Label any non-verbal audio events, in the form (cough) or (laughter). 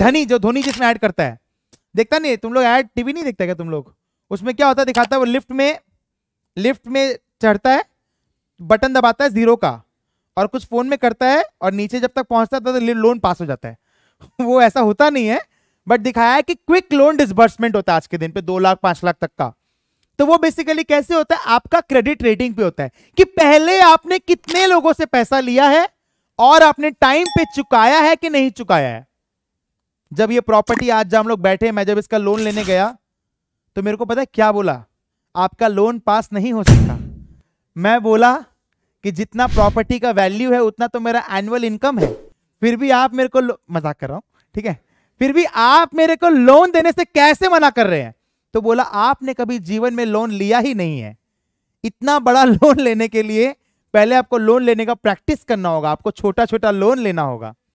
धनी जो धोनी जिसमें ऐड करता है देखता नहीं तुम लोग ऐड टीवी नहीं देखते क्या तुम लोग उसमें क्या होता है दिखाता है वो लिफ्ट में लिफ्ट में चढ़ता है बटन दबाता है जीरो का और कुछ फोन में करता है और नीचे जब तक पहुंचता है तो लोन पास हो जाता है (laughs) वो ऐसा होता नहीं है बट दिखाया है कि क्विक लोन डिसबर्समेंट होता है आज के दिन पे दो लाख पांच लाख तक का तो वो बेसिकली कैसे होता है आपका क्रेडिट रेटिंग पे होता है कि पहले आपने कितने लोगों से पैसा लिया है और आपने टाइम पे चुकाया है कि नहीं चुकाया है जब ये प्रॉपर्टी आज जब हम लोग बैठे मैं जब इसका लोन लेने गया तो मेरे को पता है क्या बोला आपका लोन पास नहीं हो सकता मैं बोला कि जितना प्रॉपर्टी का वैल्यू है उतना तो मेरा एनुअल इनकम है फिर भी आप मेरे को मजाक कर रहा हूं ठीक है फिर भी आप मेरे को लोन देने से कैसे मना कर रहे हैं तो बोला आपने कभी जीवन में लोन लिया ही नहीं है इतना बड़ा लोन लेने के लिए पहले आपको लोन लेने का प्रैक्टिस करना होगा आपको छोटा छोटा लोन लेना होगा